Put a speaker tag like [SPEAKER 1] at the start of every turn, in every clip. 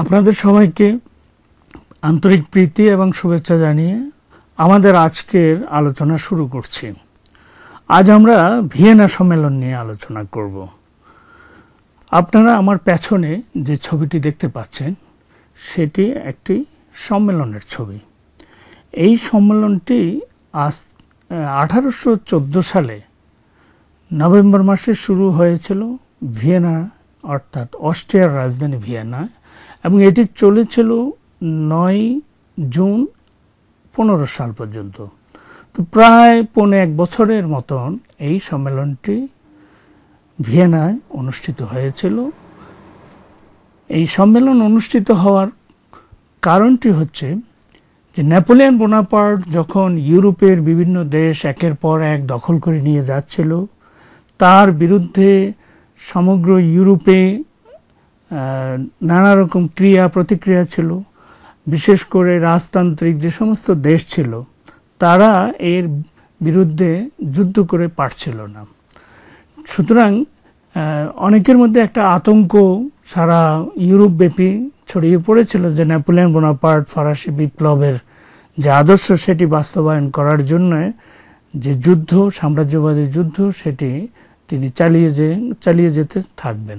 [SPEAKER 1] আপনাদের সবাইকে আন্তরিক প্রীতি এবং শুভেচ্ছা জানিয়ে আমাদের আজকের আলোচনা শুরু করছি আজ আমরা ভিয়েনা সম্মেলন নিয়ে আলোচনা করব আপনারা আমার পেছনে যে ছবিটি দেখতে পাচ্ছেন সেটি একটি সম্মেলনের ছবি এই সম্মেলনটি আজ আঠারোশো সালে নভেম্বর মাসে শুরু হয়েছিল ভিয়েনা অর্থাৎ অস্ট্রিয়ার রাজধানী ভিয়েনায় এবং এটি চলেছিল নয় জুন পনেরো সাল পর্যন্ত তো প্রায় পৌনে এক বছরের মতন এই সম্মেলনটি ভিয়েনায় অনুষ্ঠিত হয়েছিল এই সম্মেলন অনুষ্ঠিত হওয়ার কারণটি হচ্ছে যে নেপোলিয়ান বোনাপার্ট যখন ইউরোপের বিভিন্ন দেশ একের পর এক দখল করে নিয়ে যাচ্ছিল তার বিরুদ্ধে সমগ্র ইউরোপে নানা রকম ক্রিয়া প্রতিক্রিয়া ছিল বিশেষ করে রাজতান্ত্রিক যে সমস্ত দেশ ছিল তারা এর বিরুদ্ধে যুদ্ধ করে পারছিল না সুতরাং অনেকের মধ্যে একটা আতঙ্ক সারা ইউরোপ ব্যাপী ছড়িয়ে পড়েছিল যে ন্যাপোলিয়ন বোনাপার্ট ফরাসি বিপ্লবের যে আদর্শ সেটি বাস্তবায়ন করার জন্য যে যুদ্ধ সাম্রাজ্যবাদী যুদ্ধ সেটি তিনি চালিয়ে যে চালিয়ে যেতে থাকবেন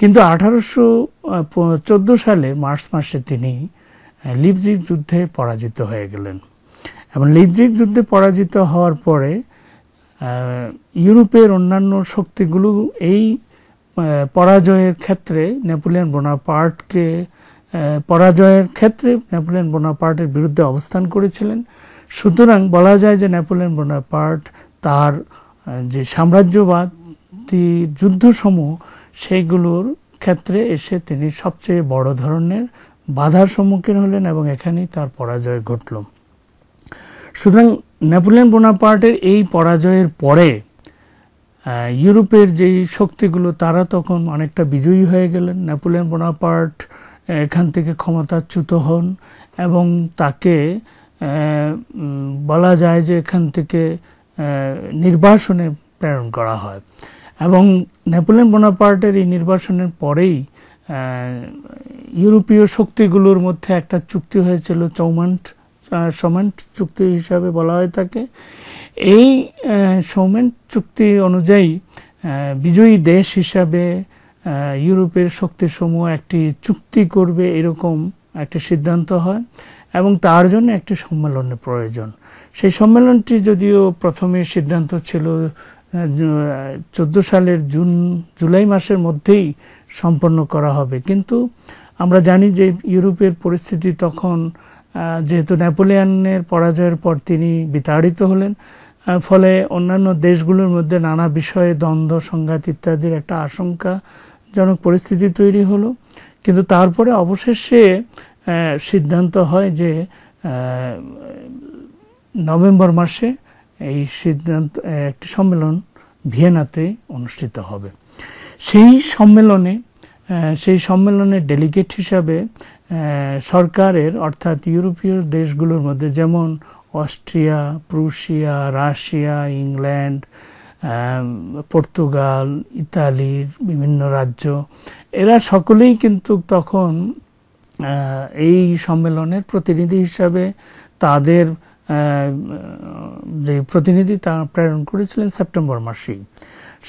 [SPEAKER 1] কিন্তু আঠারোশো চোদ্দো সালে মার্চ মাসে তিনি লিপজিক যুদ্ধে পরাজিত হয়ে গেলেন এবং লিপজিক যুদ্ধে পরাজিত হওয়ার পরে ইউরোপের অন্যান্য শক্তিগুলো এই পরাজয়ের ক্ষেত্রে নেপোলিয়ান বোনাপার্টকে পরাজয়ের ক্ষেত্রে নেপোলিয়ান বোনাপার্টের বিরুদ্ধে অবস্থান করেছিলেন সুতরাং বলা যায় যে নেপোলিয়ান বোনাপার্ট তার যে সাম্রাজ্যবাদ যুদ্ধসমূহ সেইগুলোর ক্ষেত্রে এসে তিনি সবচেয়ে বড় ধরনের বাধার সম্মুখীন হলেন এবং এখানেই তার পরাজয় ঘটল সুতরাং নেপোলিয়ন বোনাপার্টের এই পরাজয়ের পরে ইউরোপের যেই শক্তিগুলো তারা তখন অনেকটা বিজয়ী হয়ে গেলেন নেপোলিয়ন বোনাপার্ট এখান থেকে ক্ষমতাচ্যুত হন এবং তাকে বলা যায় যে এখান থেকে নির্বাসনে প্রেরণ করা হয় এবং নেপোলিয়ন বোনাপার্টের এই নির্বাচনের পরেই ইউরোপীয় শক্তিগুলোর মধ্যে একটা চুক্তি হয়েছিল চৌমান্ট সমেন্ট চুক্তি হিসাবে বলা হয় থাকে এই সৌমেন্ট চুক্তি অনুযায়ী বিজয়ী দেশ হিসাবে ইউরোপের শক্তিসমূহ একটি চুক্তি করবে এরকম একটি সিদ্ধান্ত হয় এবং তার জন্য একটি সম্মেলনের প্রয়োজন সেই সম্মেলনটি যদিও প্রথমে সিদ্ধান্ত ছিল চোদ্দ সালের জুন জুলাই মাসের মধ্যেই সম্পন্ন করা হবে কিন্তু আমরা জানি যে ইউরোপের পরিস্থিতি তখন যেহেতু নেপোলিয়ানের পরাজয়ের পর তিনি বিতাড়িত হলেন ফলে অন্যান্য দেশগুলোর মধ্যে নানা বিষয়ে দ্বন্দ্ব সংঘাত ইত্যাদির একটা আশঙ্কাজনক পরিস্থিতি তৈরি হলো কিন্তু তারপরে অবশেষে সিদ্ধান্ত হয় যে নভেম্বর মাসে এই সিদ্ধান্ত একটি সম্মেলন ভিয়েনাতে অনুষ্ঠিত হবে সেই সম্মেলনে সেই সম্মেলনে ডেলিগেট হিসাবে সরকারের অর্থাৎ ইউরোপীয় দেশগুলোর মধ্যে যেমন Austria Prussia Russia England Portugal ইতালির বিভিন্ন রাজ্য এরা সকলেই কিন্তু তখন এই সম্মেলনের প্রতিনিধি হিসাবে তাদের যে প্রতিনিধি তা প্রেরণ করেছিলেন সেপ্টেম্বর মাসেই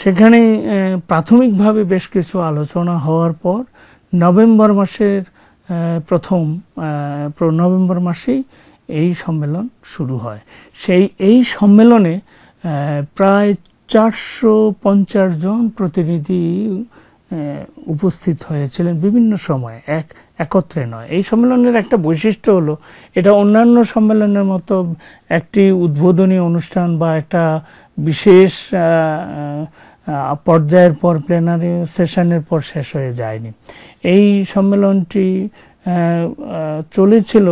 [SPEAKER 1] সেখানে প্রাথমিকভাবে বেশ কিছু আলোচনা হওয়ার পর নভেম্বর মাসের প্রথম নভেম্বর মাসেই এই সম্মেলন শুরু হয় সেই এই সম্মেলনে প্রায় চারশো জন প্রতিনিধি উপস্থিত হয়েছিলেন বিভিন্ন সময়ে এক একত্রে নয় এই সম্মেলনের একটা বৈশিষ্ট্য হলো এটা অন্যান্য সম্মেলনের মতো একটি উদ্বোধনী অনুষ্ঠান বা একটা বিশেষ পর্যায়ের পর প্লেনারি সেশনের পর শেষ হয়ে যায়নি এই সম্মেলনটি চলেছিল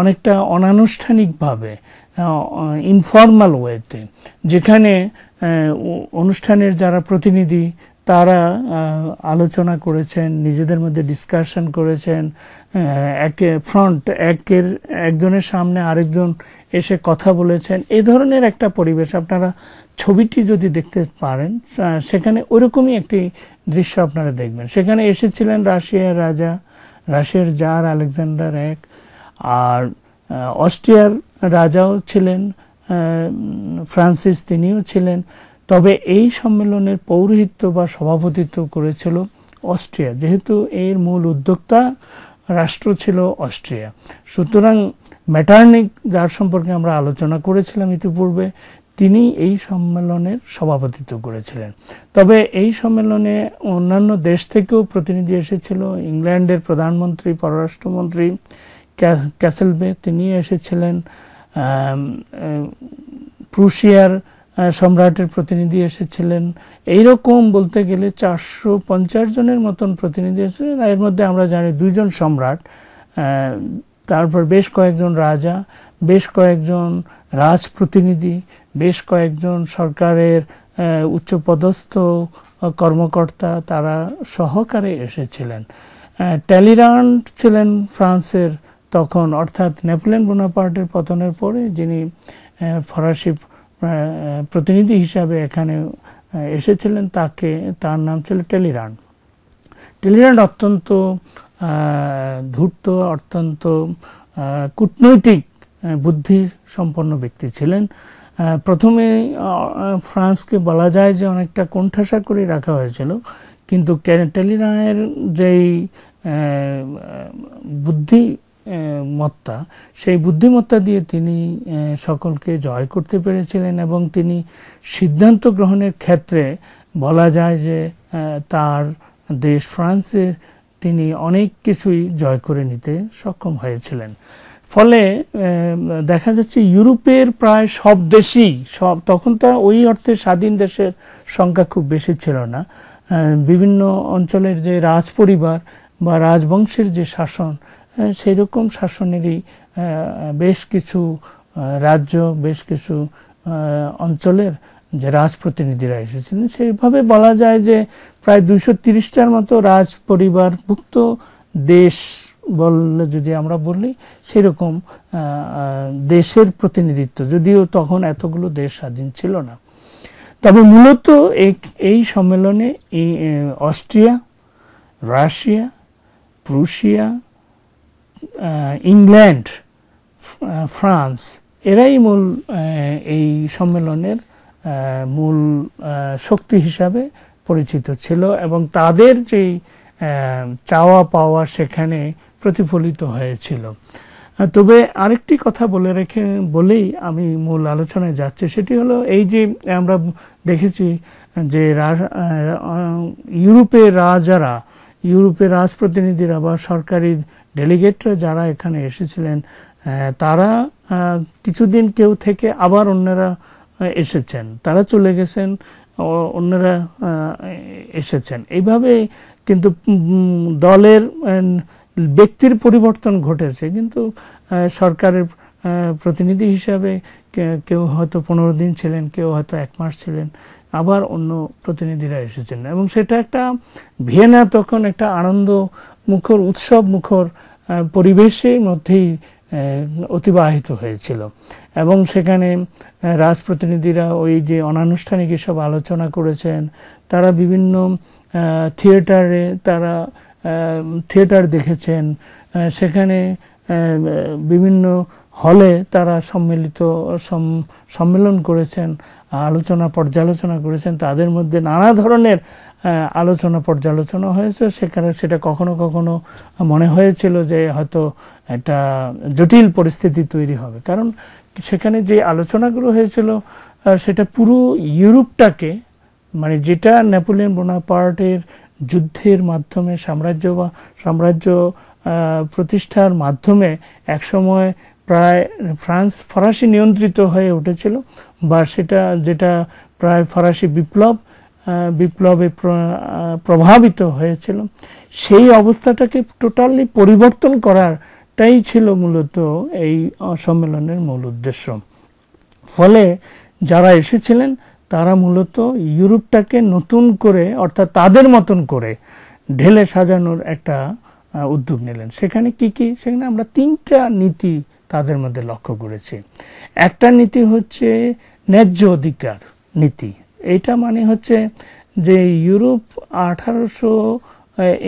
[SPEAKER 1] অনেকটা অনানুষ্ঠানিকভাবে ইনফর্মাল ওয়েতে যেখানে অনুষ্ঠানের যারা প্রতিনিধি তারা আলোচনা করেছেন নিজেদের মধ্যে ডিসকাশন করেছেন একে ফ্রন্ট একের একজনের সামনে আরেকজন এসে কথা বলেছেন এ ধরনের একটা পরিবেশ আপনারা ছবিটি যদি দেখতে পারেন সেখানে ওরকমই একটি দৃশ্য আপনারা দেখবেন সেখানে এসেছিলেন রাশিয়ার রাজা রাশিয়ার জার আলেকজান্ডার এক আর অস্ট্রিয়ার রাজাও ছিলেন ফ্রান্সিস তিনিও ছিলেন তবে এই সম্মেলনের পৌরোহিত্য বা সভাপতিত্ব করেছিল অস্ট্রিয়া যেহেতু এর মূল উদ্যোক্তা রাষ্ট্র ছিল অস্ট্রিয়া সুতরাং ম্যাটার্নিক যার সম্পর্কে আমরা আলোচনা করেছিলাম ইতিপূর্বে তিনি এই সম্মেলনের সভাপতিত্ব করেছিলেন তবে এই সম্মেলনে অন্যান্য দেশ থেকেও প্রতিনিধি এসেছিল ইংল্যান্ডের প্রধানমন্ত্রী পররাষ্ট্রমন্ত্রী ক্যাসেলবে তিনি এসেছিলেন প্রুশিয়ার সম্রাটের প্রতিনিধি এসেছিলেন এইরকম বলতে গেলে চারশো পঞ্চাশ জনের মতন প্রতিনিধি এসেছিলেন এর মধ্যে আমরা জানি দুজন সম্রাট তারপর বেশ কয়েকজন রাজা বেশ কয়েকজন রাজ প্রতিনিধি বেশ কয়েকজন সরকারের উচ্চপদস্থ কর্মকর্তা তারা সহকারে এসেছিলেন ট্যালিরান্ড ছিলেন ফ্রান্সের তখন অর্থাৎ নেপোলিয়ন বোনাপার্টের পতনের পরে যিনি ফরাসি প্রতিনিধি হিসাবে এখানে এসেছিলেন তাকে তার নাম ছিল টেলিরান টেলিরান অত্যন্ত ধূর্ত অত্যন্ত কূটনৈতিক বুদ্ধি সম্পন্ন ব্যক্তি ছিলেন প্রথমে ফ্রান্সকে বলা যায় যে অনেকটা কোণঠাসা করে রাখা হয়েছিল কিন্তু টেলিরানের যেই বুদ্ধি মত্তা সেই বুদ্ধিমত্তা দিয়ে তিনি সকলকে জয় করতে পেরেছিলেন এবং তিনি সিদ্ধান্ত গ্রহণের ক্ষেত্রে বলা যায় যে তার দেশ ফ্রান্সের তিনি অনেক কিছুই জয় করে নিতে সক্ষম হয়েছিলেন ফলে দেখা যাচ্ছে ইউরোপের প্রায় সব দেশই সব তখন তা ওই অর্থে স্বাধীন দেশের সংখ্যা খুব বেশি ছিল না বিভিন্ন অঞ্চলের যে রাজপরিবার বা রাজবংশের যে শাসন সেরকম শাসনেরই বেশ কিছু রাজ্য বেশ কিছু অঞ্চলের যে রাজপ্রতিনিধিরা এসেছিলেন সেইভাবে বলা যায় যে প্রায় দুশো তিরিশটার মতো রাজ পরিবারভুক্ত দেশ বললে যদি আমরা বলি সেরকম দেশের প্রতিনিধিত্ব যদিও তখন এতগুলো দেশ স্বাধীন ছিল না তবে মূলত এই সম্মেলনে Austria Russia Prussia England France এরাই মূল এই সম্মেলনের মূল শক্তি হিসাবে পরিচিত ছিল এবং তাদের যেই চাওয়া পাওয়া সেখানে প্রতিফলিত হয়েছিল তবে আরেকটি কথা বলে রেখে বলেই আমি মূল আলোচনায় যাচ্ছি সেটি হলো এই যে আমরা দেখেছি যে ইউরোপের রাজারা ইউরোপের রাজপ্রতিনিধিরা বা সরকারি ডেলিগেটরা যারা এখানে এসেছিলেন তারা কিছুদিন কেউ থেকে আবার অন্যরা এসেছেন তারা চলে গেছেন অন্যরা এসেছেন এইভাবে কিন্তু দলের ব্যক্তির পরিবর্তন ঘটেছে কিন্তু সরকারের প্রতিনিধি হিসাবে কেউ হয়তো পনেরো দিন ছিলেন কেউ হয়তো এক মাস ছিলেন আবার অন্য প্রতিনিধিরা এসেছেন এবং সেটা একটা ভিয়েনা তখন একটা আনন্দ মুখর উৎসব মুখর পরিবেশের মধ্যেই অতিবাহিত হয়েছিল এবং সেখানে রাজপ্রতিনিধিরা ওই যে অনানুষ্ঠানিক এসব আলোচনা করেছেন তারা বিভিন্ন থিয়েটারে তারা থিয়েটার দেখেছেন সেখানে বিভিন্ন হলে তারা সম্মিলিত সম্মেলন করেছেন আলোচনা পর্যালোচনা করেছেন তাদের মধ্যে নানা ধরনের আলোচনা পর্যালোচনা হয়েছে সেখানে সেটা কখনো কখনো মনে হয়েছিল যে হয়তো একটা জটিল পরিস্থিতি তৈরি হবে কারণ সেখানে যে আলোচনাগুলো হয়েছিল সেটা পুরো ইউরোপটাকে মানে যেটা নেপোলিয়ন বোনাপার্টের যুদ্ধের মাধ্যমে সাম্রাজ্য বা সাম্রাজ্য প্রতিষ্ঠার মাধ্যমে একসময় প্রায় ফ্রান্স ফরাসি নিয়ন্ত্রিত হয়ে উঠেছিল বা সেটা যেটা প্রায় ফরাসি বিপ্লব বিপ্লবে প্রভাবিত হয়েছিল সেই অবস্থাটাকে টোটালি পরিবর্তন করারটাই ছিল মূলত এই সম্মেলনের মূল উদ্দেশ্য ফলে যারা এসেছিলেন তারা মূলত ইউরোপটাকে নতুন করে অর্থাৎ তাদের মতন করে ঢেলে সাজানোর একটা উদ্যোগ নিলেন সেখানে কি কি সেখানে আমরা তিনটা নীতি তাদের মধ্যে লক্ষ্য করেছি একটা নীতি হচ্ছে ন্যায্য অধিকার নীতি এটা মানে হচ্ছে যে ইউরোপ আঠারোশো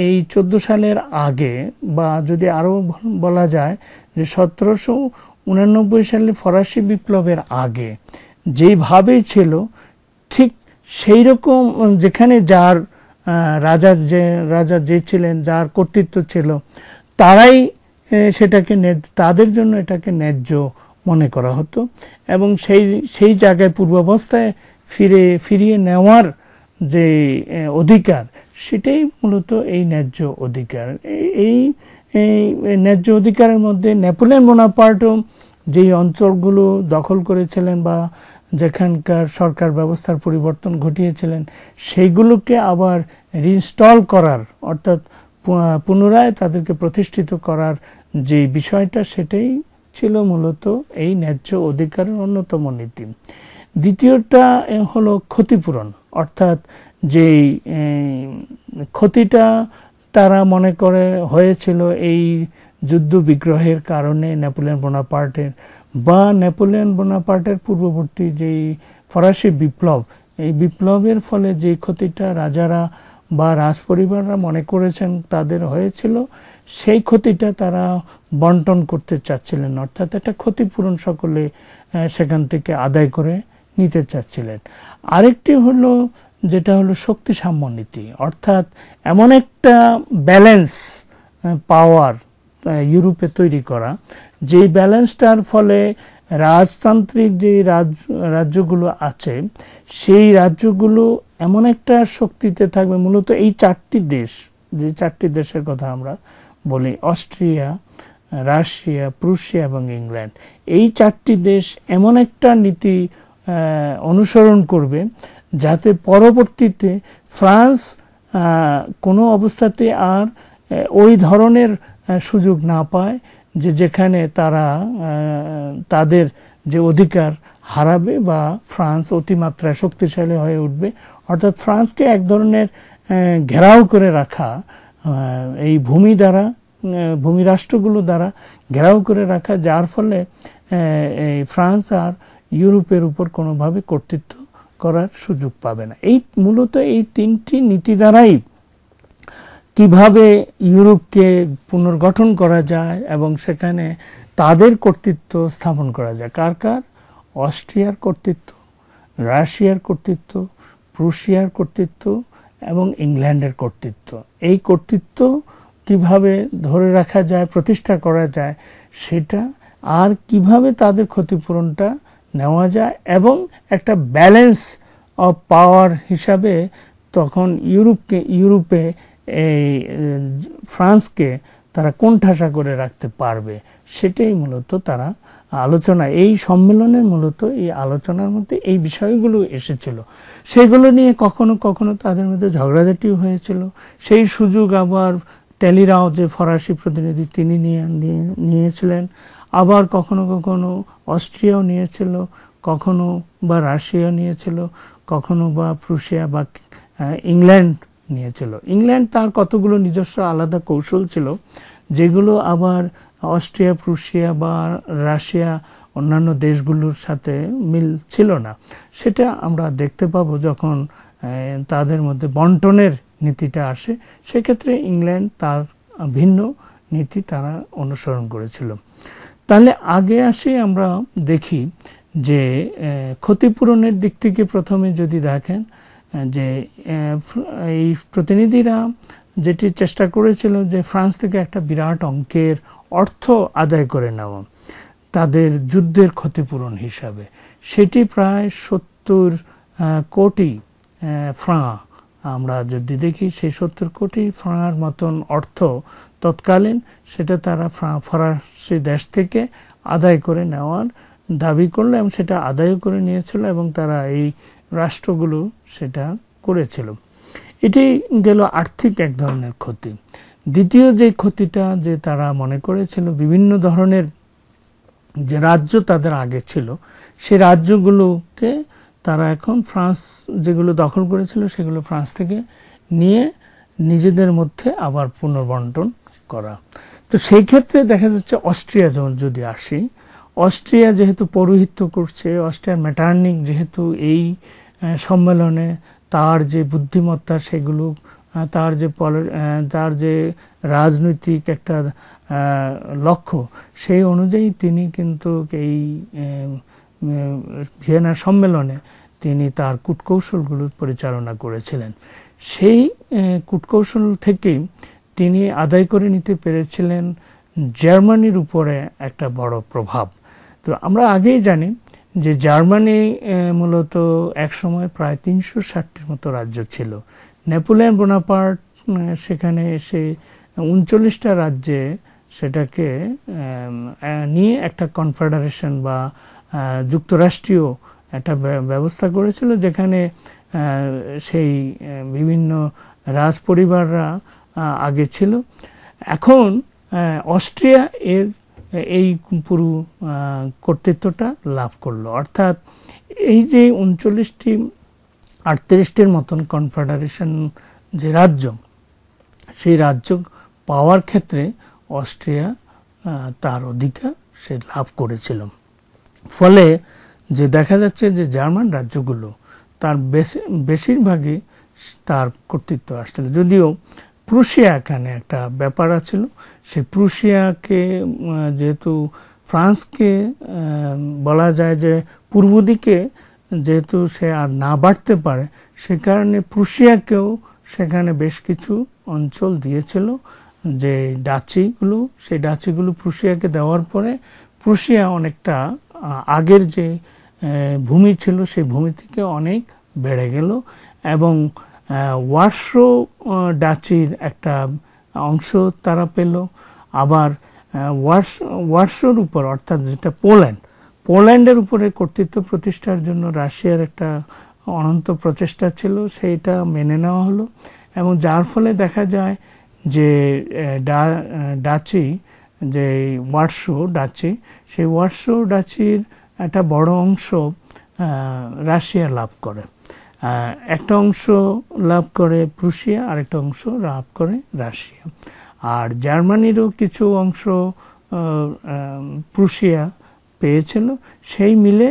[SPEAKER 1] এই চোদ্দো সালের আগে বা যদি আরও বলা যায় যে সতেরোশো উনানব্বই সালে ফরাসি বিপ্লবের আগে যেইভাবেই ছিল ঠিক সেই রকম যেখানে যার রাজা যে রাজা যে ছিলেন যার কর্তৃত্ব ছিল তারাই সেটাকে তাদের জন্য এটাকে ন্যায্য মনে করা হতো এবং সেই সেই জায়গায় পূর্বাবস্থায় ফিরে ফিরিয়ে নেওয়ার যে অধিকার সেটাই মূলত এই ন্যায্য অধিকার এই ন্যায্য অধিকারের মধ্যে নেপোলিয়ন বোনাপার্টও যেই অঞ্চলগুলো দখল করেছিলেন বা যেখানকার সরকার ব্যবস্থার পরিবর্তন ঘটিয়েছিলেন সেইগুলোকে আবার রিনস্টল করার অর্থাৎ পুনরায় তাদেরকে প্রতিষ্ঠিত করার যে বিষয়টা সেটাই ছিল মূলত এই ন্যায্য অধিকারের অন্যতম নীতি দ্বিতীয়টা হলো ক্ষতিপূরণ অর্থাৎ যেই ক্ষতিটা তারা মনে করে হয়েছিল এই যুদ্ধ বিগ্রহের কারণে নেপোলিয়ন বোনাপার্টের বা নেপোলিয়ন বোনাপার্টের পূর্ববর্তী যেই ফরাসি বিপ্লব এই বিপ্লবের ফলে যে ক্ষতিটা রাজারা বা রাজপরিবাররা মনে করেছেন তাদের হয়েছিল সেই ক্ষতিটা তারা বন্টন করতে চাচ্ছিলেন অর্থাৎ একটা ক্ষতিপূরণ সকলে সেখান থেকে আদায় করে নিতে চাচ্ছিলেন আরেকটি হলো যেটা হলো শক্তি সাম্যনীতি অর্থাৎ এমন একটা ব্যালেন্স পাওয়ার ইউরোপে তৈরি করা যেই ব্যালেন্সটার ফলে রাজতান্ত্রিক যে রাজ রাজ্যগুলো আছে সেই রাজ্যগুলো এমন একটা শক্তিতে থাকবে মূলত এই চারটি দেশ যে চারটি দেশের কথা আমরা বলি অস্ট্রিয়া রাশিয়া প্রুশিয়া এবং ইংল্যান্ড এই চারটি দেশ এমন একটা নীতি অনুসরণ করবে যাতে পরবর্তীতে ফ্রান্স কোনো অবস্থাতে আর ওই ধরনের সুযোগ না পায় যে যেখানে তারা তাদের যে অধিকার হারাবে বা ফ্রান্স অতিমাত্রায় শক্তিশালী হয়ে উঠবে অর্থাৎ ফ্রান্সকে এক ধরনের ঘেরাও করে রাখা এই ভূমি দ্বারা ভূমি রাষ্ট্রগুলো দ্বারা ঘেরাও করে রাখা যার ফলে এই ফ্রান্স আর ইউরোপের উপর কোনোভাবে কর্তৃত্ব করার সুযোগ পাবে না এই মূলত এই তিনটি নীতি দ্বারাই কিভাবে ইউরোপকে পুনর্গঠন করা যায় এবং সেখানে তাদের কর্তৃত্ব স্থাপন করা যায় কার কার অস্ট্রিয়ার কর্তৃত্ব রাশিয়ার কর্তৃত্ব প্রুশিয়ার কর্তৃত্ব এবং ইংল্যান্ডের কর্তৃত্ব এই কর্তৃত্ব কিভাবে ধরে রাখা যায় প্রতিষ্ঠা করা যায় সেটা আর কিভাবে তাদের ক্ষতিপূরণটা নেওয়া যায় এবং একটা ব্যালেন্স অফ পাওয়ার হিসাবে তখন ইউরোপকে ইউরোপে এই ফ্রান্সকে তারা কোণঠাসা করে রাখতে পারবে সেটাই মূলত তারা আলোচনা এই সম্মেলনের মূলত এই আলোচনার মধ্যে এই বিষয়গুলো এসেছিল সেগুলো নিয়ে কখনো কখনো তাদের মধ্যে ঝগড়াঝাটিও হয়েছিল সেই সুযোগ আবার টেলিরাও যে ফরাসি প্রতিনিধি তিনি নিয়ে নিয়েছিলেন আবার কখনো কখনো অস্ট্রিয়াও নিয়েছিল কখনো বা রাশিয়া নিয়েছিল কখনো বা প্রুশিয়া বা ইংল্যান্ড নিয়েছিল ইংল্যান্ড তার কতগুলো নিজস্ব আলাদা কৌশল ছিল যেগুলো আবার অস্ট্রিয়া প্রুশিয়া বা রাশিয়া অন্যান্য দেশগুলোর সাথে মিল ছিল না সেটা আমরা দেখতে পাবো যখন তাদের মধ্যে বন্টনের নীতিটা আসে সেক্ষেত্রে ইংল্যান্ড তার ভিন্ন নীতি তারা অনুসরণ করেছিল তাহলে আগে আসে আমরা দেখি যে ক্ষতিপূরণের দিক থেকে প্রথমে যদি দেখেন যে এই প্রতিনিধিরা যেটি চেষ্টা করেছিল যে ফ্রান্স থেকে একটা বিরাট অঙ্কের অর্থ আদায় করে নেওয়া তাদের যুদ্ধের ক্ষতিপূরণ হিসাবে সেটি প্রায় সত্তর কোটি ফ্রাঁ আমরা যদি দেখি সেই সত্তর কোটি ফ্রাঁর মতন অর্থ তৎকালীন সেটা তারা ফরাসি দেশ থেকে আদায় করে নেওয়ার দাবি করলো এবং সেটা আদায়ও করে নিয়েছিল এবং তারা এই রাষ্ট্রগুলো সেটা করেছিল এটি গেল আর্থিক এক ধরনের ক্ষতি দ্বিতীয় যে ক্ষতিটা যে তারা মনে করেছিল বিভিন্ন ধরনের যে রাজ্য তাদের আগে ছিল সে রাজ্যগুলোকে তারা এখন ফ্রান্স যেগুলো দখল করেছিল সেগুলো ফ্রান্স থেকে নিয়ে নিজেদের মধ্যে আবার পুনর্বন্টন করা তো সেই ক্ষেত্রে দেখা যাচ্ছে অস্ট্রিয়া যেমন যদি আসি অস্ট্রিয়া যেহেতু পৌরোহিত্য করছে অস্ট্রিয়ার ম্যাটার্নিক যেহেতু এই সম্মেলনে তার যে বুদ্ধিমত্তা সেগুলো তার যে তার যে রাজনৈতিক একটা লক্ষ্য সেই অনুযায়ী তিনি কিন্তু এই ভিয়েনা সম্মেলনে তিনি তার কূটকৌশলগুলো পরিচালনা করেছিলেন সেই কূটকৌশল থেকেই তিনি আদায় করে নিতে পেরেছিলেন জার্মানির উপরে একটা বড় প্রভাব তো আমরা আগেই জানি যে জার্মানি মূলত একসময় প্রায় তিনশো ষাটটির মতো রাজ্য ছিল নেপোলিয়ান বোনাপার্ট সেখানে এসে উনচল্লিশটা রাজ্যে সেটাকে নিয়ে একটা কনফেডারেশন বা যুক্তরাষ্ট্রীয় একটা ব্যবস্থা করেছিল যেখানে সেই বিভিন্ন রাজ পরিবাররা আগে ছিল এখন অস্ট্রিয়া এর এই পুরো কর্তৃত্বটা লাভ করলো অর্থাৎ এই যে উনচল্লিশটি আটত্রিশটির মতন কনফেডারেশন যে রাজ্য সেই রাজ্য পাওয়ার ক্ষেত্রে অস্ট্রিয়া তার অধিকার সে লাভ করেছিল ফলে যে দেখা যাচ্ছে যে জার্মান রাজ্যগুলো তার বেশিরভাগই তার কর্তৃত্ব আসছিল যদিও প্রুশিয়া এখানে একটা ব্যাপার আছিল সে প্রুশিয়াকে যেহেতু ফ্রান্সকে বলা যায় যে পূর্ব দিকে যেহেতু সে আর না বাড়তে পারে সে কারণে প্রুশিয়াকেও সেখানে বেশ কিছু অঞ্চল দিয়েছিল যে ডাচিগুলো সেই ডাচিগুলো প্রুশিয়াকে দেওয়ার পরে প্রুশিয়া অনেকটা আগের যে ভূমি ছিল সেই ভূমি থেকে অনেক বেড়ে গেল এবং ওয়ার্সো ডাচির একটা অংশ তারা পেল আবার ওয়ার্স ওয়ার্সোর উপর অর্থাৎ যেটা পোল্যান্ড পোল্যান্ডের উপরে কর্তৃত্ব প্রতিষ্ঠার জন্য রাশিয়ার একটা অনন্ত প্রচেষ্টা ছিল সেইটা মেনে নেওয়া হলো এবং যার ফলে দেখা যায় যে ডাচি যে ওয়ার্সো ডাচি সেই ওয়ার্সো ডাচির একটা বড় অংশ রাশিয়া লাভ করে একটা অংশ লাভ করে প্রুশিয়া আর একটা অংশ লাভ করে রাশিয়া আর জার্মানিরও কিছু অংশ প্রুশিয়া পেয়েছিল সেই মিলে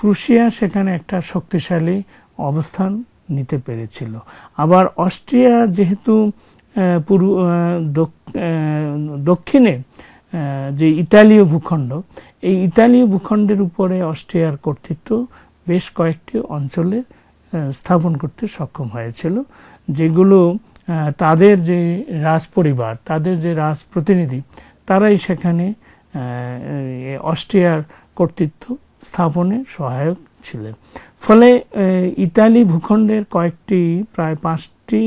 [SPEAKER 1] প্রুশিয়া সেখানে একটা শক্তিশালী অবস্থান নিতে পেরেছিল আবার অস্ট্রিয়া যেহেতু পূর্ব দক্ষিণে যে ইতালীয় ভূখণ্ড এই ইতালীয় ভূখণ্ডের উপরে অস্ট্রিয়ার কর্তৃত্ব বেশ কয়েকটি অঞ্চলে স্থাপন করতে সক্ষম হয়েছিল যেগুলো তাদের যে রাজ পরিবার তাদের যে রাজ প্রতিনিধি তারাই সেখানে অস্ট্রিয়ার কর্তৃত্ব স্থাপনে সহায়ক ছিলেন ফলে ইতালি ভূখণ্ডের কয়েকটি প্রায় পাঁচটি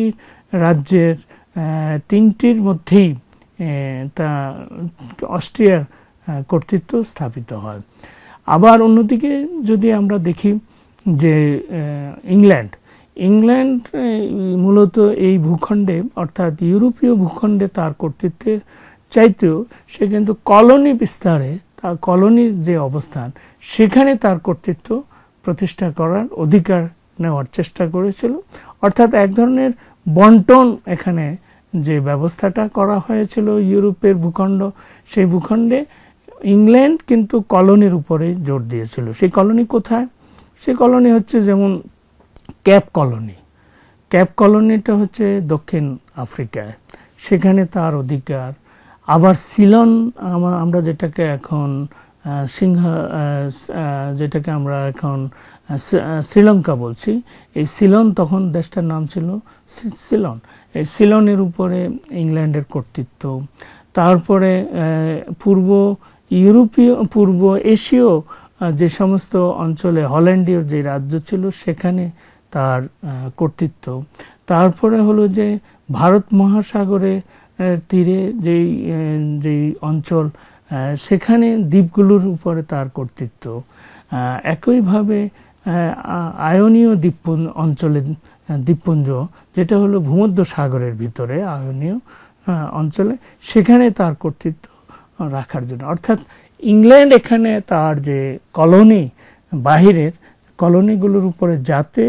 [SPEAKER 1] রাজ্যের তিনটির মধ্যেই তা অস্ট্রিয়ার কর্তৃত্ব স্থাপিত হয় আবার অন্যদিকে যদি আমরা দেখি যে ইংল্যান্ড ইংল্যান্ড মূলত এই ভূখণ্ডে অর্থাৎ ইউরোপীয় ভূখণ্ডে তার কর্তৃত্বের চাইতেও সে কিন্তু কলোনি বিস্তারে তার কলোনির যে অবস্থান সেখানে তার কর্তৃত্ব প্রতিষ্ঠা করার অধিকার নেওয়ার চেষ্টা করেছিল অর্থাৎ এক ধরনের বন্টন এখানে যে ব্যবস্থাটা করা হয়েছিল ইউরোপের ভূখণ্ড সেই ভূখণ্ডে ইংল্যান্ড কিন্তু কলোনির উপরে জোর দিয়েছিল সেই কলোনি কোথায় সেই কলোনি হচ্ছে যেমন ক্যাপ কলোনি ক্যাপ কলোনিটা হচ্ছে দক্ষিণ আফ্রিকায় সেখানে তার অধিকার আবার সিলন আমরা যেটাকে এখন সিংহ যেটাকে আমরা এখন শ্রীলঙ্কা বলছি এই সিলন তখন দেশটার নাম ছিল সিলন সিলনের উপরে ইংল্যান্ডের কর্তৃত্ব তারপরে পূর্ব ইউরোপীয় পূর্ব এশীয় যে সমস্ত অঞ্চলে হল্যান্ডীয় যে রাজ্য ছিল সেখানে তার কর্তৃত্ব তারপরে হলো যে ভারত মহাসাগরে তীরে যেই যেই অঞ্চল সেখানে দ্বীপগুলোর উপরে তার কর্তৃত্ব একইভাবে আয়নীয় দ্বীপ অঞ্চলে হ্যাঁ, দ্বীপপুঞ্জ যেটা হলো ভূমধ্য সাগরের ভিতরে আয়নীয় হ্যাঁ, অঞ্চলে সেখানে তার কর্তৃত্ব রাখার জন্য অর্থাৎ ইংল্যান্ড এখানে তার যে কলোনি বাহিরের কলোনিগুলোর উপরে যাতে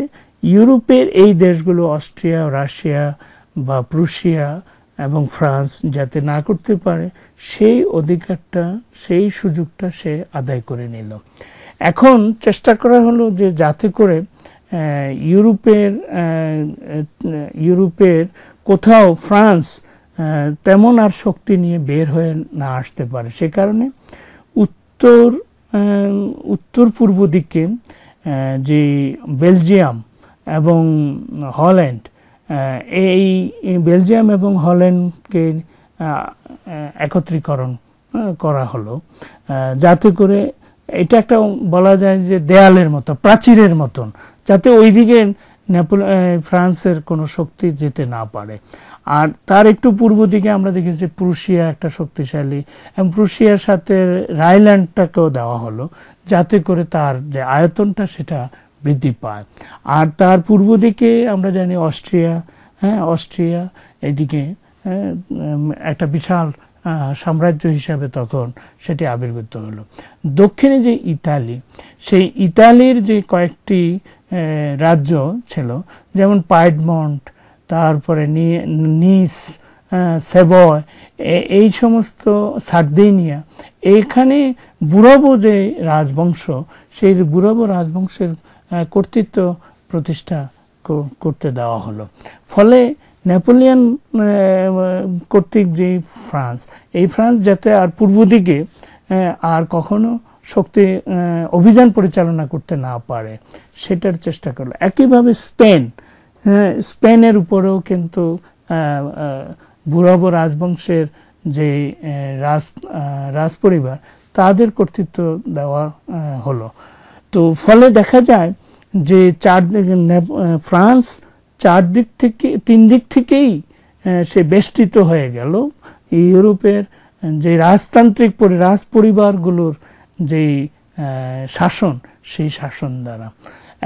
[SPEAKER 1] ইউরোপের এই দেশগুলো অস্ট্রিয়া রাশিয়া বা প্রুশিয়া এবং ফ্রান্স যাতে না করতে পারে সেই অধিকারটা সেই সুযোগটা সে আদায় করে নিল এখন চেষ্টা করা হলো যে যাতে করে ইউরোপের ইউরোপের কোথাও ফ্রান্স তেমন আর শক্তি নিয়ে বের হয়ে না আসতে পারে সে কারণে উত্তর উত্তর পূর্ব দিকে যে বেলজিয়াম এবং হল্যান্ড এই বেলজিয়াম এবং হল্যান্ডকে একত্রীকরণ করা হলো যাতে করে এটা একটা বলা যায় যে দেয়ালের মতো প্রাচীরের মতন যাতে ওইদিকে ন্যাপোল ফ্রান্সের কোনো শক্তি যেতে না পারে আর তার একটু পূর্ব দিকে আমরা দেখেছি প্রুশিয়া একটা শক্তিশালী এবং প্রুশিয়ার সাথে রাইল্যান্ডটাকেও দেওয়া হলো যাতে করে তার যে আয়তনটা সেটা বৃদ্ধি পায় আর তার পূর্ব দিকে আমরা জানি অস্ট্রিয়া হ্যাঁ অস্ট্রিয়া এদিকে একটা বিশাল সাম্রাজ্য হিসাবে তখন সেটি আবির্ভূত হলো দক্ষিণে যে ইতালি সেই ইতালির যে কয়েকটি রাজ্য ছিল যেমন পাইডমন্ট তারপরে নিস সেবয় এই সমস্ত সার্দিনিয়া এইখানে বুড়াবো যে রাজবংশ সেই বুড়ব রাজবংশের কর্তৃত্ব প্রতিষ্ঠা করতে দেওয়া হলো ফলে নেপোলিয়ান কর্তৃক যে ফ্রান্স এই ফ্রান্স যাতে আর পূর্ব দিকে আর কখনো শক্তি অভিযান পরিচালনা করতে না পারে সেটার চেষ্টা করলো একইভাবে স্পেন স্পেনের উপরেও কিন্তু বুড়াবো রাজবংশের যে রাজ রাজপরিবার তাদের কর্তৃত্ব দেওয়া হলো তো ফলে দেখা যায় যে চারদিক ফ্রান্স চারদিক থেকে তিন দিক থেকেই সে বেষ্টিত হয়ে গেল ইউরোপের যে রাজতান্ত্রিক রাজ পরিবারগুলোর যেই শাসন সেই শাসন দ্বারা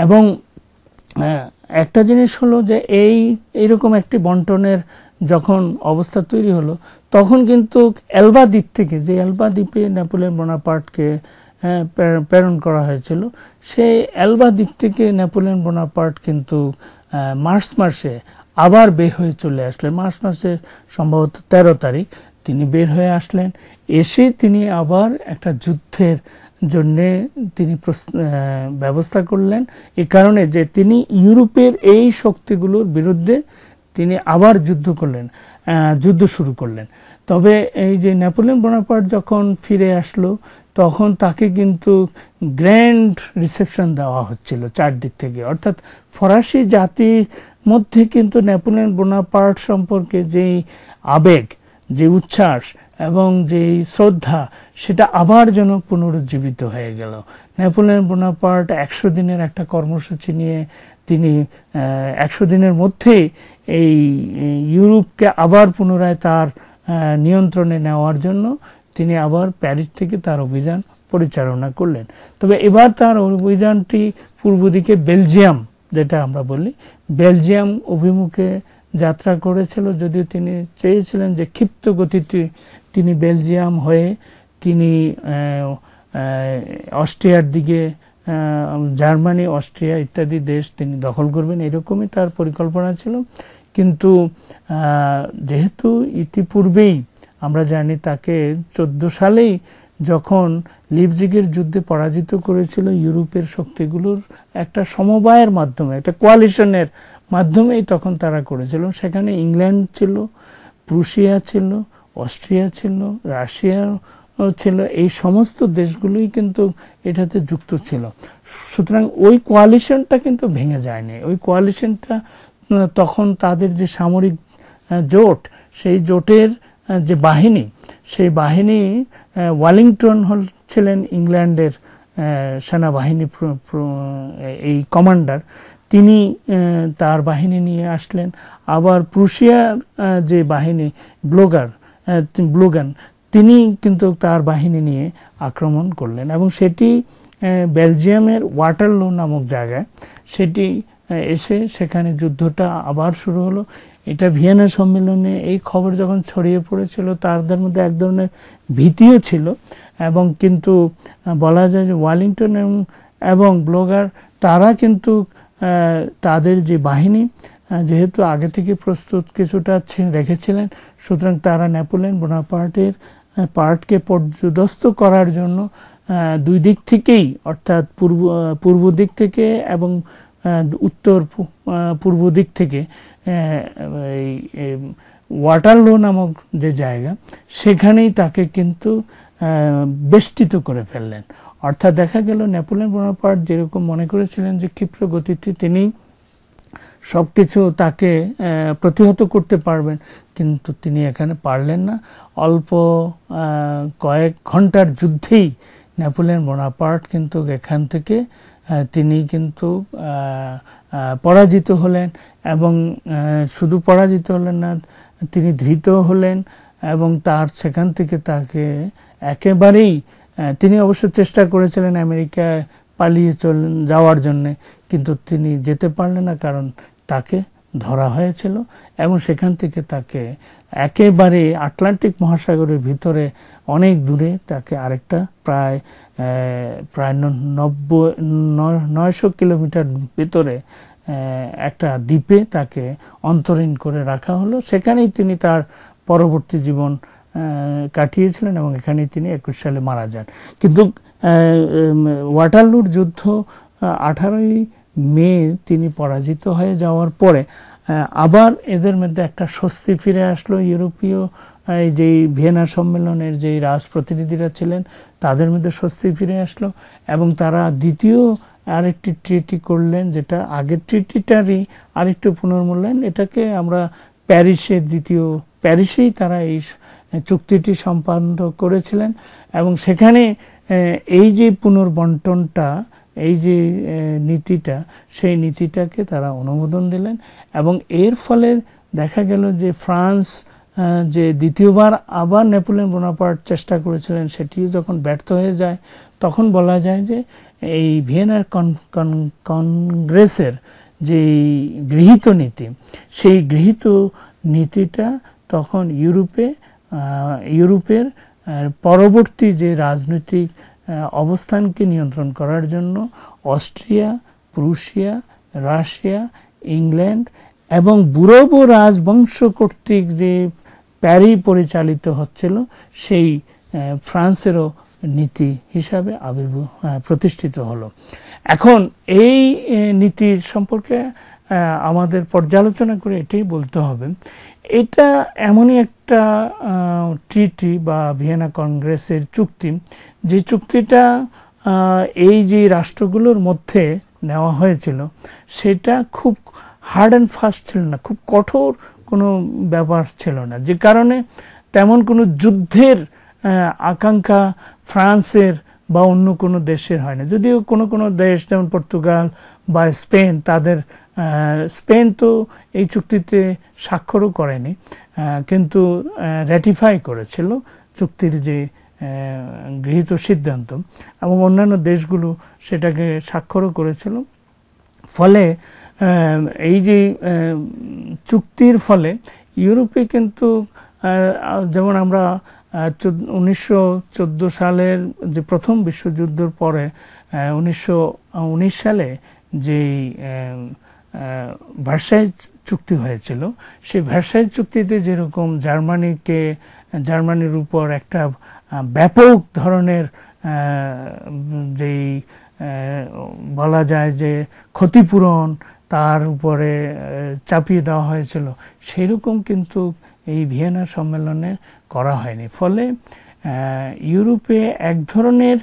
[SPEAKER 1] এবং একটা জিনিস হলো যে এই এরকম একটি বন্টনের যখন অবস্থা তৈরি হলো তখন কিন্তু অ্যালবা দ্বীপ থেকে যে এলবা দ্বীপে নেপোলিয়ন বোনাপার্টকে প্রেরণ করা হয়েছিল সেই এলবা দ্বীপ থেকে নেপোলিয়ন বোনাপার্ট কিন্তু মার্চ মাসে আবার বের হয়ে চলে আসলেন মার্চ মাসে সম্ভবত ১৩ তারিখ তিনি বের হয়ে আসলেন এসে তিনি আবার একটা যুদ্ধের জন্যে তিনি ব্যবস্থা করলেন এ কারণে যে তিনি ইউরোপের এই শক্তিগুলোর বিরুদ্ধে তিনি আবার যুদ্ধ করলেন যুদ্ধ শুরু করলেন তবে এই যে নেপোলিয়ন বোনাপার্ট যখন ফিরে আসলো তখন তাকে কিন্তু গ্র্যান্ড রিসেপশন দেওয়া হচ্ছিল চারদিক থেকে অর্থাৎ ফরাসি জাতির মধ্যে কিন্তু নেপোলিয়ন বোনাপার্ট সম্পর্কে যেই আবেগ যে উচ্ছ্বাস এবং যে শ্রদ্ধা সেটা আবার যেন পুনরুজ্জীবিত হয়ে গেল নেপোলিয়ন বোনাপার্ট একশো দিনের একটা কর্মসূচি নিয়ে তিনি একশো দিনের মধ্যেই এই ইউরোপকে আবার পুনরায় তার নিয়ন্ত্রণে নেওয়ার জন্য তিনি আবার প্যারিস থেকে তার অভিযান পরিচালনা করলেন তবে এবার তার অভিযানটি পূর্ব দিকে বেলজিয়াম যেটা আমরা বলি বেলজিয়াম অভিমুখে যাত্রা করেছিল যদিও তিনি চেয়েছিলেন যে ক্ষিপ্ত গতিতে তিনি বেলজিয়াম হয়ে তিনি অস্ট্রিয়ার দিকে জার্মানি অস্ট্রিয়া ইত্যাদি দেশ তিনি দখল করবেন এরকমই তার পরিকল্পনা ছিল কিন্তু যেহেতু ইতিপূর্বেই আমরা জানি তাকে চোদ্দো সালেই যখন লিপজিগের যুদ্ধে পরাজিত করেছিল ইউরোপের শক্তিগুলোর একটা সমবায়ের মাধ্যমে একটা কোয়ালিশনের মাধ্যমেই তখন তারা করেছিল সেখানে ইংল্যান্ড ছিল প্রুশিয়া ছিল অস্ট্রিয়া ছিল রাশিয়া ছিল এই সমস্ত দেশগুলোই কিন্তু এটাতে যুক্ত ছিল সুতরাং ওই কোয়ালিশনটা কিন্তু ভেঙে যায়নি ওই কোয়ালিশনটা তখন তাদের যে সামরিক জোট সেই জোটের যে বাহিনী সেই বাহিনী ওয়ালিংটন হল ছিলেন ইংল্যান্ডের সেনাবাহিনী এই কমান্ডার তিনি তার বাহিনী নিয়ে আসলেন আবার প্রুশিয়ার যে বাহিনী ব্লোগার ব্লুগান তিনি কিন্তু তার বাহিনী নিয়ে আক্রমণ করলেন এবং সেটি বেলজিয়ামের ওয়াটারলো নামক জায়গায় সেটি এসে সেখানে যুদ্ধটা আবার শুরু হলো এটা ভিয়েনা সম্মেলনে এই খবর যখন ছড়িয়ে পড়েছিল তাদের মধ্যে এক ধরনের ভীতিও ছিল এবং কিন্তু বলা যায় যে ওয়ালিংটন এবং ব্লগার তারা কিন্তু তাদের যে বাহিনী যেহেতু আগে থেকে প্রস্তুত কিছুটা রেখেছিলেন সুতরাং তারা ন্যাপোলিয়ন বোনাপার্টের পার্টকে পর্যদস্ত করার জন্য দুই দিক থেকেই অর্থাৎ পূর্ব পূর্ব দিক থেকে এবং উত্তর পূর্ব দিক থেকে এই ওয়াটারলো নামক যে জায়গা সেখানেই তাকে কিন্তু বেষ্টিত করে ফেললেন অর্থাৎ দেখা গেল নেপোলিয়ন বোনাপার্ট যেরকম মনে করেছিলেন যে ক্ষিপ্র গতিতে তিনি সব কিছু তাকে প্রতিহত করতে পারবেন কিন্তু তিনি এখানে পারলেন না অল্প কয়েক ঘন্টার যুদ্ধেই নেপোলিয়ন বোনাপার্ট কিন্তু এখান থেকে তিনি কিন্তু পরাজিত হলেন এবং শুধু পরাজিত হলেন না তিনি ধৃত হলেন এবং তার সেখান থেকে তাকে একেবারেই তিনি অবশ্য চেষ্টা করেছিলেন আমেরিকায় পালিয়ে চলেন যাওয়ার জন্যে কিন্তু তিনি যেতে পারলেন না কারণ তাকে ধরা হয়েছিল এবং সেখান থেকে তাকে একেবারে আটলান্টিক মহাসাগরের ভিতরে অনেক দূরে তাকে আরেকটা প্রায় প্রায় নব্বই নয়শো কিলোমিটার ভিতরে একটা দ্বীপে তাকে অন্তরীণ করে রাখা হলো সেখানেই তিনি তার পরবর্তী জীবন কাটিয়েছিলেন এবং এখানেই তিনি একুশ সালে মারা যান কিন্তু ওয়াটারলুর যুদ্ধ আঠারোই মে তিনি পরাজিত হয়ে যাওয়ার পরে আবার এদের মধ্যে একটা স্বস্তি ফিরে আসলো ইউরোপীয় এই যেই ভিয়েনা সম্মেলনের যেই রাজ প্রতিনিধিরা ছিলেন তাদের মধ্যে স্বস্তি ফিরে আসলো এবং তারা দ্বিতীয় আরেকটি ট্রিটি করলেন যেটা আগের ট্রিটিটারই আরেকটু পুনর্মূল্যায়ন এটাকে আমরা প্যারিসের দ্বিতীয় প্যারিসেই তারা এই চুক্তিটি সম্পাদন করেছিলেন এবং সেখানে এই যে পুনর্বন্টনটা এই যে নীতিটা সেই নীতিটাকে তারা অনুমোদন দিলেন এবং এর ফলে দেখা গেল যে ফ্রান্স যে দ্বিতীয়বার আবার নেপোলিয়ন বোনাপার্ট চেষ্টা করেছিলেন সেটিও যখন ব্যর্থ হয়ে যায় তখন বলা যায় যে এই ভিয়েনার কংগ্রেসের যে গৃহীত নীতি সেই গৃহীত নীতিটা তখন ইউরোপে ইউরোপের পরবর্তী যে রাজনৈতিক অবস্থানকে নিয়ন্ত্রণ করার জন্য অস্ট্রিয়া প্রুশিয়া রাশিয়া ইংল্যান্ড এবং বুরব রাজবংশ কর্তৃক যে প্যারি পরিচালিত হচ্ছিল সেই ফ্রান্সেরও নীতি হিসাবে আবির্ভূ প্রতিষ্ঠিত হলো এখন এই নীতির সম্পর্কে আমাদের পর্যালোচনা করে এটাই বলতে হবে এটা এমনই একটা ট্রিটি বা ভিয়েনা কংগ্রেসের চুক্তি যে চুক্তিটা এই যে রাষ্ট্রগুলোর মধ্যে নেওয়া হয়েছিল সেটা খুব হার্ড অ্যান্ড ফাস্ট ছিল না খুব কঠোর কোনো ব্যাপার ছিল না যে কারণে তেমন কোনো যুদ্ধের আকাঙ্ক্ষা ফ্রান্সের বা অন্য কোনো দেশের হয় না যদিও কোনো কোনো দেশ যেমন পর্তুগাল বা স্পেন তাদের স্পেন তো এই চুক্তিতে স্বাক্ষরও করেনি কিন্তু র্যাটিফাই করেছিল চুক্তির যে গৃহীত সিদ্ধান্ত এবং অন্যান্য দেশগুলো সেটাকে স্বাক্ষরও করেছিল ফলে এই যে চুক্তির ফলে ইউরোপে কিন্তু যেমন আমরা উনিশশো সালের যে প্রথম বিশ্বযুদ্ধের পরে উনিশশো সালে যেই ভার্সাই চুক্তি হয়েছিল সেই ভার্সাই চুক্তিতে যেরকম জার্মানিকে জার্মানির উপর একটা ব্যাপক ধরনের যেই বলা যায় যে ক্ষতিপূরণ তার উপরে চাপিয়ে দেওয়া হয়েছিল সেরকম কিন্তু এই ভিয়েনা সম্মেলনে করা হয়নি ফলে ইউরোপে এক ধরনের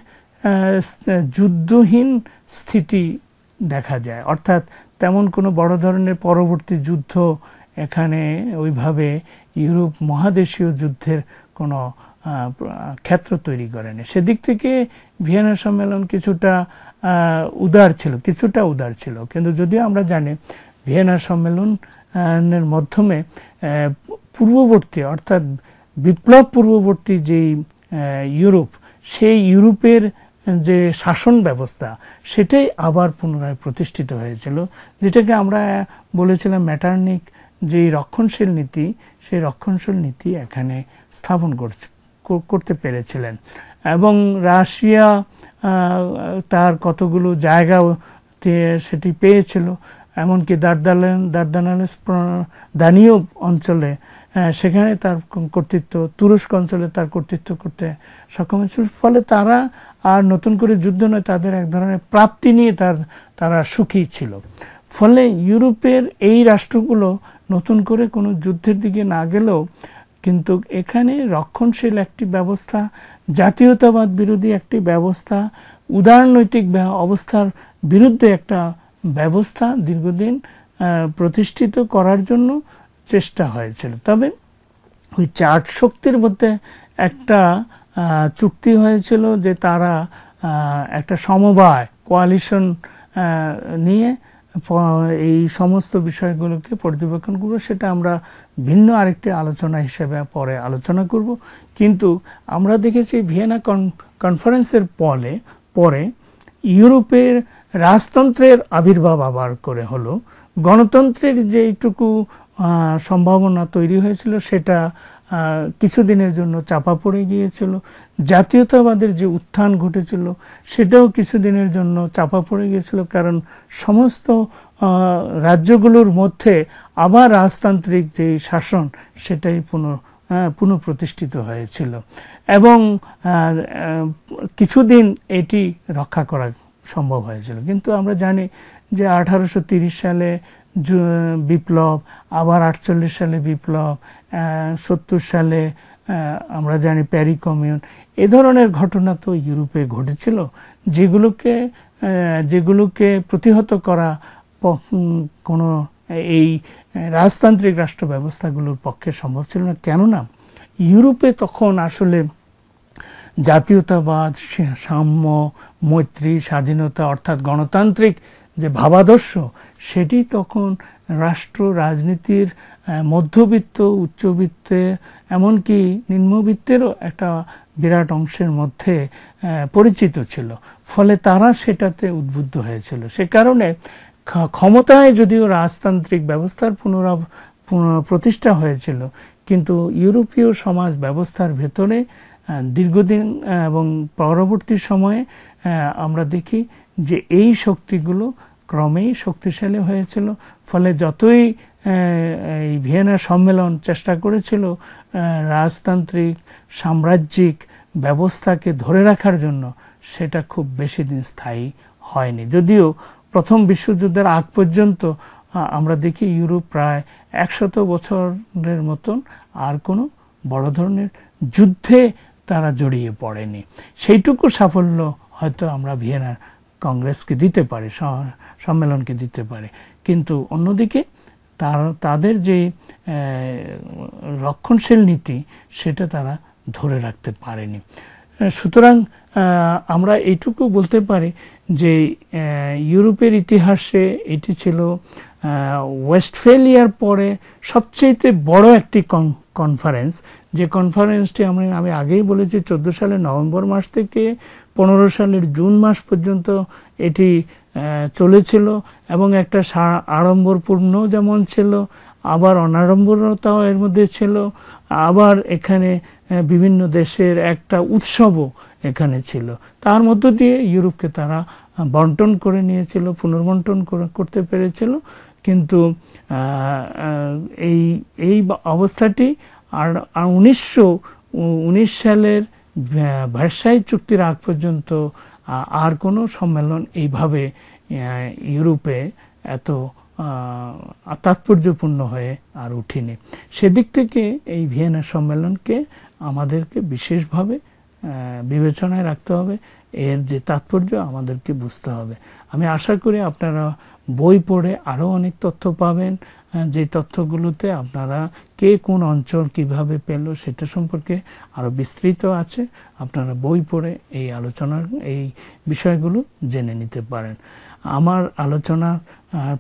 [SPEAKER 1] যুদ্ধহীন স্থিতি দেখা যায় অর্থাৎ তেমন কোনো বড় ধরনের পরবর্তী যুদ্ধ এখানে ওইভাবে ইউরোপ মহাদেশীয় যুদ্ধের কোনো ক্ষেত্র তৈরি করেনি সেদিক থেকে ভিয়েনা সম্মেলন কিছুটা উদার ছিল কিছুটা উদার ছিল কিন্তু যদিও আমরা জানি ভিয়েনা সম্মেলনের মাধ্যমে পূর্ববর্তী অর্থাৎ বিপ্লব পূর্ববর্তী যেই ইউরোপ সেই ইউরোপের যে শাসন ব্যবস্থা সেটাই আবার পুনরায় প্রতিষ্ঠিত হয়েছিল যেটাকে আমরা বলেছিলাম ম্যাটার্নিক যে রক্ষণশীল নীতি সেই রক্ষণশীল নীতি এখানে স্থাপন করছে করতে পেরেছিলেন এবং রাশিয়া তার কতগুলো জায়গা সেটি পেয়েছিল এমনকি দার্দালেন দার্দানালেস দানীয় অঞ্চলে হ্যাঁ, সেখানে তার কর্তৃত্ব তুরস্ক অঞ্চলে তার কর্তৃত্ব করতে সক্ষম হয়েছিল ফলে তারা আর নতুন করে যুদ্ধ নয় তাদের এক ধরনের প্রাপ্তি নিয়ে তার তারা সুখী ছিল ফলে ইউরোপের এই রাষ্ট্রগুলো নতুন করে কোনো যুদ্ধের দিকে না গেলেও কিন্তু এখানে রক্ষণশীল একটি ব্যবস্থা জাতীয়তাবাদ বিরোধী একটি ব্যবস্থা উদারনৈতিক অবস্থার বিরুদ্ধে একটা ব্যবস্থা দীর্ঘদিন প্রতিষ্ঠিত করার জন্য চেষ্টা হয়েছিল তবে ওই চার্ট শক্তির মধ্যে একটা চুক্তি হয়েছিল যে তারা একটা সমবায় কোয়ালিশন নিয়ে এই সমস্ত বিষয়গুলোকে পর্যবেক্ষণ করব সেটা আমরা ভিন্ন আরেকটি আলোচনা হিসেবে পরে আলোচনা করব কিন্তু আমরা দেখেছি ভিয়েনা কনফারেন্সের পরে পরে ইউরোপের রাজতন্ত্রের আবির্ভাব আবার করে হলো গণতন্ত্রের যেইটুকু সম্ভাবনা তৈরি হয়েছিল সেটা কিছুদিনের জন্য চাপা পড়ে গিয়েছিল জাতীয়তাবাদের যে উত্থান ঘটেছিল সেটাও কিছুদিনের জন্য চাপা পড়ে গিয়েছিল কারণ সমস্ত রাজ্যগুলোর মধ্যে আবার রাজতান্ত্রিক যে শাসন সেটাই পুনঃ পুনঃপ্রতিষ্ঠিত হয়েছিল এবং কিছুদিন এটি রক্ষা করা সম্ভব হয়েছিল কিন্তু আমরা জানি যে আঠারোশো সালে বিপ্লব আবার আটচল্লিশ সালে বিপ্লব সত্তর সালে আমরা জানি প্যারি কমিউন এ ধরনের ঘটনা তো ইউরোপে ঘটেছিল যেগুলোকে যেগুলোকে প্রতিহত করা কোনো এই রাজতান্ত্রিক রাষ্ট্র ব্যবস্থাগুলোর পক্ষে সম্ভব ছিল না কেননা ইউরোপে তখন আসলে জাতীয়তাবাদ সাম্য মৈত্রী স্বাধীনতা অর্থাৎ গণতান্ত্রিক যে ভাবাদর্শ সেটি তখন রাষ্ট্র রাজনীতির মধ্যবিত্ত উচ্চবিত্তে এমনকি নিম্নবিত্তেরও একটা বিরাট অংশের মধ্যে পরিচিত ছিল ফলে তারা সেটাতে উদ্বুদ্ধ হয়েছিল সে কারণে ক্ষমতায় যদিও রাজতান্ত্রিক ব্যবস্থার পুনরা প্রতিষ্ঠা হয়েছিল কিন্তু ইউরোপীয় সমাজ ব্যবস্থার ভেতরে দীর্ঘদিন এবং পরবর্তী সময়ে আমরা দেখি যে এই শক্তিগুলো ক্রমেই শক্তিশালী হয়েছিল ফলে যতই এই ভিয়েনা সম্মেলন চেষ্টা করেছিল রাজতান্ত্রিক সাম্রাজ্যিক ব্যবস্থাকে ধরে রাখার জন্য সেটা খুব বেশি দিন স্থায়ী হয়নি যদিও প্রথম বিশ্বযুদ্ধের আগ পর্যন্ত আমরা দেখি ইউরোপ প্রায় একশত বছরের মতন আর কোনো বড় ধরনের যুদ্ধে তারা জড়িয়ে পড়েনি সেইটুকু সাফল্য হয়তো আমরা ভিয়েনার কংগ্রেসকে দিতে পারে সম্মেলনকে দিতে পারে কিন্তু অন্যদিকে তার তাদের যে রক্ষণশীল নীতি সেটা তারা ধরে রাখতে পারেনি সুতরাং আমরা এইটুকু বলতে পারি যে ইউরোপের ইতিহাসে এটি ছিল ওয়েস্টফেলিয়ার পরে সবচেয়ে বড় একটি কনফারেন্স যে কনফারেন্সটি আমি আমি আগেই বলেছি চোদ্দো সালে নভেম্বর মাস থেকে পনেরো সালের জুন মাস পর্যন্ত এটি চলেছিল এবং একটা আড়ম্বরপূর্ণ যেমন ছিল আবার অনাড়ম্বরতাও এর মধ্যে ছিল আবার এখানে বিভিন্ন দেশের একটা উৎসবও এখানে ছিল তার মধ্য দিয়ে ইউরোপকে তারা বন্টন করে নিয়েছিল পুনর্বন্টন করতে পেরেছিল কিন্তু এই এই অবস্থাটি আর উনিশশো উনিশ সালের ভার্সাই চুক্তির আগ পর্যন্ত আর কোনো সম্মেলন এইভাবে ইউরোপে এত তাৎপর্যপূর্ণ হয়ে আর উঠিনি সেদিক থেকে এই ভিয়েনা সম্মেলনকে আমাদেরকে বিশেষভাবে বিবেচনায় রাখতে হবে এর যে তাৎপর্য আমাদেরকে বুঝতে হবে আমি আশা করি আপনারা বই পড়ে আরও অনেক তথ্য পাবেন যে তথ্যগুলোতে আপনারা কে কোন অঞ্চল কিভাবে পেল সেটা সম্পর্কে আরও বিস্তৃত আছে আপনারা বই পড়ে এই আলোচনার এই বিষয়গুলো জেনে নিতে পারেন আমার আলোচনার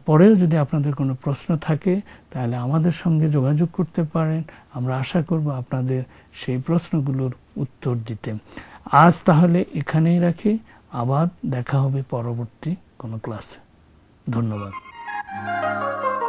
[SPEAKER 1] পরেও যদি আপনাদের কোনো প্রশ্ন থাকে তাহলে আমাদের সঙ্গে যোগাযোগ করতে পারেন আমরা আশা করব আপনাদের সেই প্রশ্নগুলোর উত্তর দিতে আজ তাহলে এখানেই রাখি আবার দেখা হবে পরবর্তী কোনো ক্লাসে ধন্যবাদ